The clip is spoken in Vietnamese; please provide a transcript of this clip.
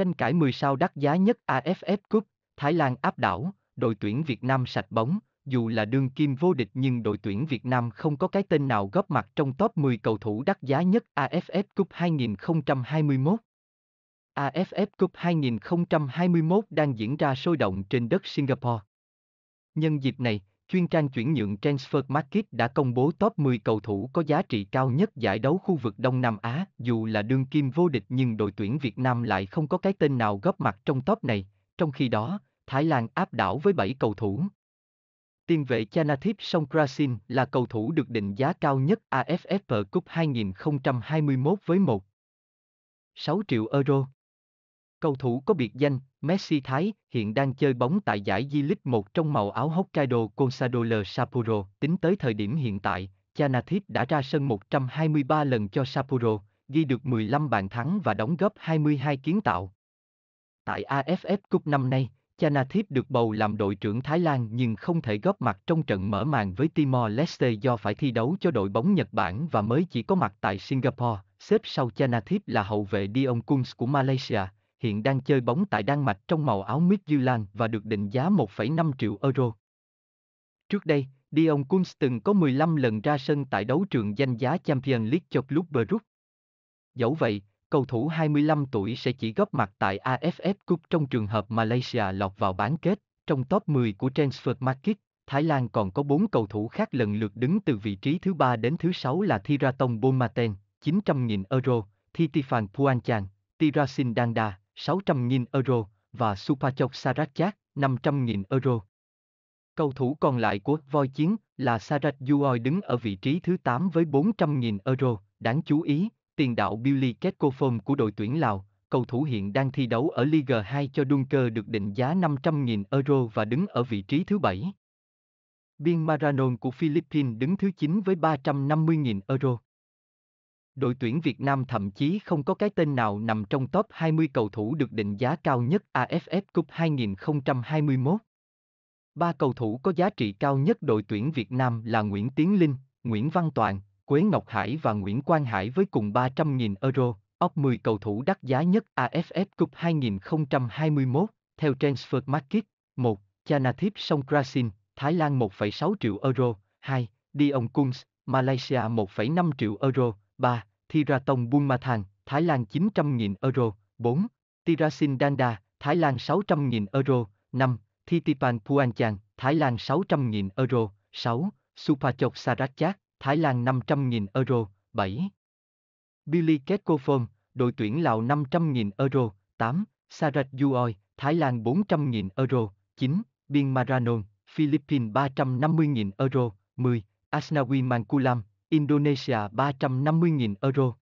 Tranh cãi 10 sao đắt giá nhất AFF Cup, Thái Lan áp đảo, đội tuyển Việt Nam sạch bóng, dù là đương kim vô địch nhưng đội tuyển Việt Nam không có cái tên nào góp mặt trong top 10 cầu thủ đắt giá nhất AFF Cup 2021. AFF Cup 2021 đang diễn ra sôi động trên đất Singapore. Nhân dịp này, chuyên trang chuyển nhượng Transfer Market đã công bố top 10 cầu thủ có giá trị cao nhất giải đấu khu vực Đông Nam Á. Dù là đương kim vô địch nhưng đội tuyển Việt Nam lại không có cái tên nào góp mặt trong top này, trong khi đó, Thái Lan áp đảo với 7 cầu thủ. Tiền vệ Chanathip Songkrasin là cầu thủ được định giá cao nhất AFF Cup 2021 với 1. 6 triệu euro. Cầu thủ có biệt danh Messi Thái hiện đang chơi bóng tại giải J-League một trong màu áo Hokkaido Consado L Sapporo. Tính tới thời điểm hiện tại, Chanathip đã ra sân 123 lần cho Sapporo, ghi được 15 bàn thắng và đóng góp 22 kiến tạo. Tại AFF Cup năm nay, Chanathip được bầu làm đội trưởng Thái Lan nhưng không thể góp mặt trong trận mở màn với Timor Leste do phải thi đấu cho đội bóng Nhật Bản và mới chỉ có mặt tại Singapore. Xếp sau Chanathip là hậu vệ Dion Kunz của Malaysia, hiện đang chơi bóng tại Đan Mạch trong màu áo Midtjylland và được định giá 1,5 triệu euro. Trước đây, Dion Kunz từng có 15 lần ra sân tại đấu trường danh giá Champions League cho club Brugge. Dẫu vậy, cầu thủ 25 tuổi sẽ chỉ góp mặt tại AFF Cup trong trường hợp Malaysia lọt vào bán kết. Trong top 10 của Transfer Market, Thái Lan còn có 4 cầu thủ khác lần lượt đứng từ vị trí thứ 3 đến thứ 6 là Thiratong Bomaten, 900.000 euro, Thitifan Puanchan, Tirasin Danda, 600.000 euro và Supachok Sarachat 500.000 euro. Cầu thủ còn lại của voi chiến là Sarat Yuoy đứng ở vị trí thứ 8 với 400.000 euro. Đáng chú ý, tiền đạo Billy Ketkophom của đội tuyển Lào, cầu thủ hiện đang thi đấu ở Liga 2 cho Dunker được định giá 500.000 euro và đứng ở vị trí thứ 7. Biên Maranon của Philippines đứng thứ 9 với 350.000 euro đội tuyển Việt Nam thậm chí không có cái tên nào nằm trong top 20 cầu thủ được định giá cao nhất AFF Cup 2021. Ba cầu thủ có giá trị cao nhất đội tuyển Việt Nam là Nguyễn Tiến Linh, Nguyễn Văn Toàn, Quế Ngọc Hải và Nguyễn Quang Hải với cùng 300.000 euro, top 10 cầu thủ đắt giá nhất AFF Cup 2021, theo Transfer Market, 1. Chanathip Songkrasin, Thái Lan 1,6 triệu euro, 2. Dion Kunz, Malaysia 1,5 triệu euro, 3. Thirathong Bumathan, Thái Lan 900.000 euro, 4. Tirasin Danda, Thái Lan 600.000 euro, 5. Thitipan Puanchang, Thái Lan 600.000 euro, 6. Supachok Sarachat, Thái Lan 500.000 euro, 7. Billy Ketkophon, đội tuyển Lào 500.000 euro, 8. Sarat Yuoi, Thái Lan 400.000 euro, 9. Biên Maranon, Philippines 350.000 euro, 10. Asnawi Mankulam, Indonesia 350.000 euro.